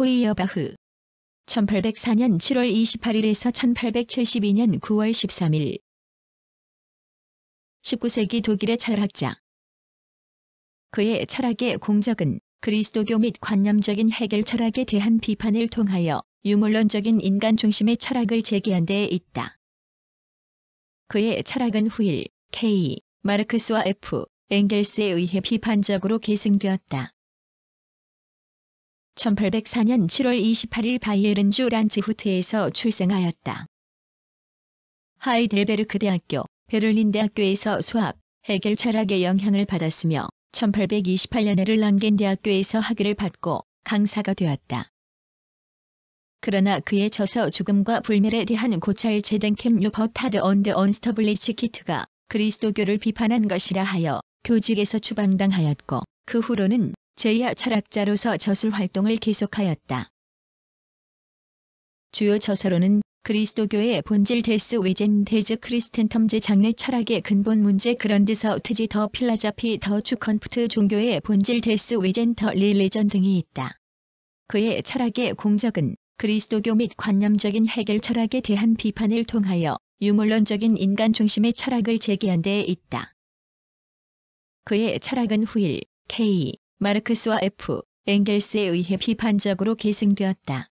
호이어바흐 1804년 7월 28일에서 1872년 9월 13일 19세기 독일의 철학자 그의 철학의 공적은 그리스도교 및 관념적인 해결 철학에 대한 비판을 통하여 유물론적인 인간 중심의 철학을 제기한 데에 있다. 그의 철학은 후일 K. 마르크스와 F. 앵겔스에 의해 비판적으로 계승되었다. 1804년 7월 28일 바이에른주 란츠후트에서 출생하였다. 하이델베르크 대학교, 베를린 대학교에서 수학, 해결 철학의 영향을 받았으며 1828년에 를랑겐 대학교에서 학위를 받고 강사가 되었다. 그러나 그의 저서 죽음과 불멸에 대한 고찰제된 캠루퍼타드 언드 언스터블리치 키트가 그리스도교를 비판한 것이라 하여 교직에서 추방당하였고 그 후로는 제야 철학자로서 저술 활동을 계속하였다. 주요 저서로는 그리스도교의 본질 데스 위젠 데즈 크리스텐텀즈 장르 철학의 근본 문제 그런 데서 트지 더 필라자피 더 주컨프트 종교의 본질 데스 위젠더 릴레전 등이 있다. 그의 철학의 공적은 그리스도교 및 관념적인 해결 철학에 대한 비판을 통하여 유물론적인 인간 중심의 철학을 재개한데 있다. 그의 철학은 후일, K. 마르크스와 F. 엥겔스에 의해 비판적으로 계승되었다.